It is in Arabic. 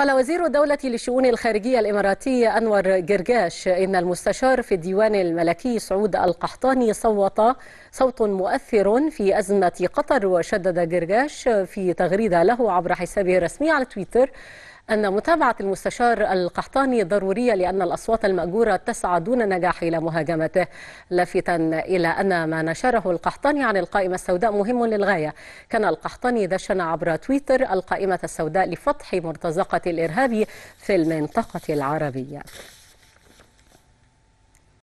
قال وزير الدولة للشؤون الخارجية الإماراتي أنور جرجاش إن المستشار في الديوان الملكي سعود القحطاني صوت صوت مؤثر في أزمة قطر وشدد جرجاش في تغريدة له عبر حسابه الرسمي على تويتر أن متابعة المستشار القحطاني ضرورية لأن الأصوات المأجورة تسعى دون نجاح إلى مهاجمته لافتا إلى أن ما نشره القحطاني عن القائمة السوداء مهم للغاية كان القحطاني دشن عبر تويتر القائمة السوداء لفتح مرتزقة الإرهاب في المنطقة العربية